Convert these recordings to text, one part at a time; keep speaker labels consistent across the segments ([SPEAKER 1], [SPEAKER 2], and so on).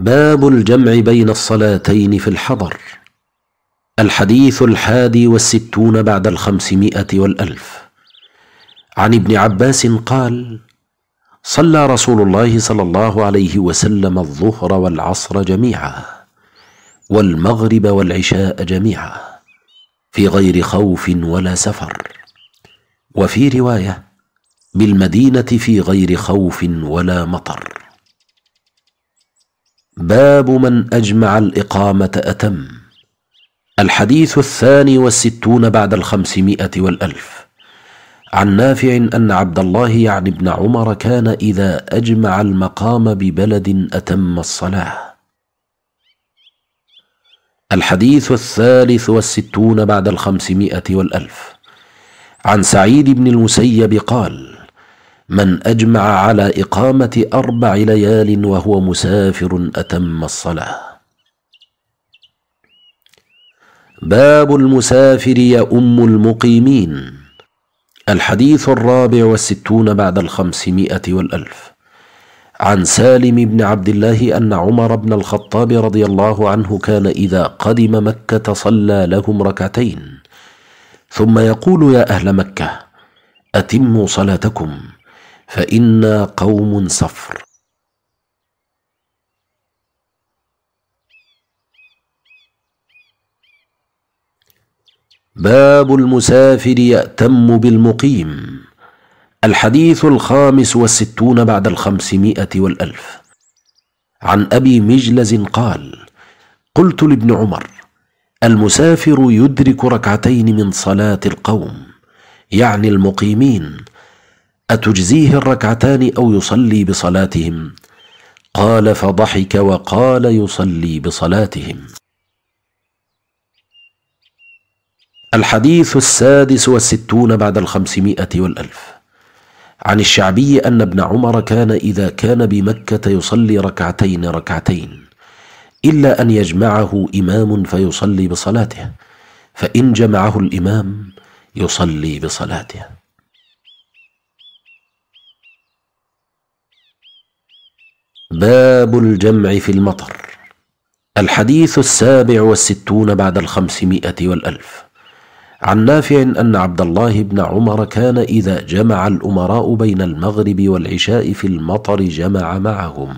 [SPEAKER 1] باب الجمع بين الصلاتين في الحضر الحديث الحادي والستون بعد الخمسمائة والألف عن ابن عباس قال صلى رسول الله صلى الله عليه وسلم الظهر والعصر جميعا والمغرب والعشاء جميعا في غير خوف ولا سفر وفي روايه بالمدينه في غير خوف ولا مطر باب من أجمع الإقامة أتم الحديث الثاني والستون بعد الخمسمائة والألف عن نافع أن عبد الله يعني ابن عمر كان إذا أجمع المقام ببلد أتم الصلاة الحديث الثالث والستون بعد الخمسمائة والألف عن سعيد بن المسيب قال من اجمع على اقامه اربع ليال وهو مسافر اتم الصلاه باب المسافر يؤم المقيمين الحديث الرابع والستون بعد الخمسمائه والالف عن سالم بن عبد الله ان عمر بن الخطاب رضي الله عنه كان اذا قدم مكه صلى لهم ركعتين ثم يقول يا اهل مكه اتموا صلاتكم فانا قوم صفر باب المسافر يأتم بالمقيم الحديث الخامس والستون بعد الخمسمائة والألف عن أبي مجلز قال قلت لابن عمر المسافر يدرك ركعتين من صلاة القوم يعني المقيمين أتجزيه الركعتان أو يصلي بصلاتهم؟ قال فضحك وقال يصلي بصلاتهم. الحديث السادس والستون بعد الخمسمائة والألف عن الشعبي أن ابن عمر كان إذا كان بمكة يصلي ركعتين ركعتين إلا أن يجمعه إمام فيصلي بصلاته فإن جمعه الإمام يصلي بصلاته باب الجمع في المطر الحديث السابع والستون بعد الخمسمائة والألف عن نافع أن عبد الله بن عمر كان إذا جمع الأمراء بين المغرب والعشاء في المطر جمع معهم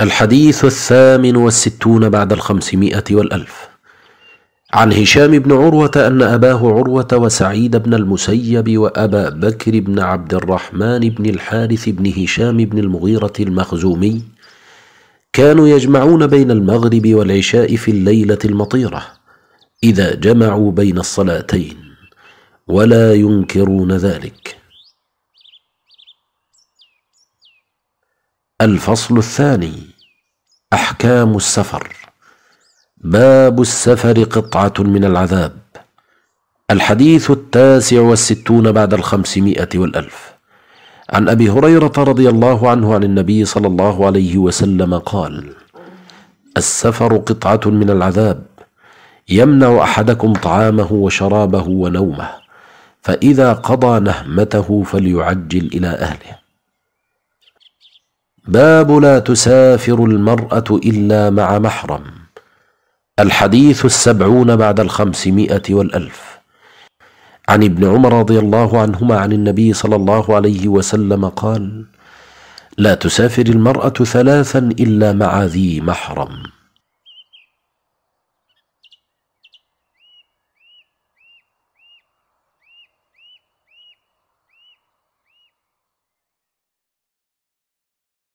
[SPEAKER 1] الحديث الثامن والستون بعد الخمسمائة والألف عن هشام بن عروة أن أباه عروة وسعيد بن المسيب وأبا بكر بن عبد الرحمن بن الحارث بن هشام بن المغيرة المخزومي كانوا يجمعون بين المغرب والعشاء في الليلة المطيرة إذا جمعوا بين الصلاتين ولا ينكرون ذلك الفصل الثاني أحكام السفر باب السفر قطعة من العذاب الحديث التاسع والستون بعد الخمسمائة والألف عن أبي هريرة رضي الله عنه عن النبي صلى الله عليه وسلم قال السفر قطعة من العذاب يمنع أحدكم طعامه وشرابه ونومه فإذا قضى نهمته فليعجل إلى أهله باب لا تسافر المرأة إلا مع محرم الحديث السبعون بعد الخمسمائة والألف عن ابن عمر رضي الله عنهما عن النبي صلى الله عليه وسلم قال لا تسافر المرأة ثلاثا إلا مع ذي محرم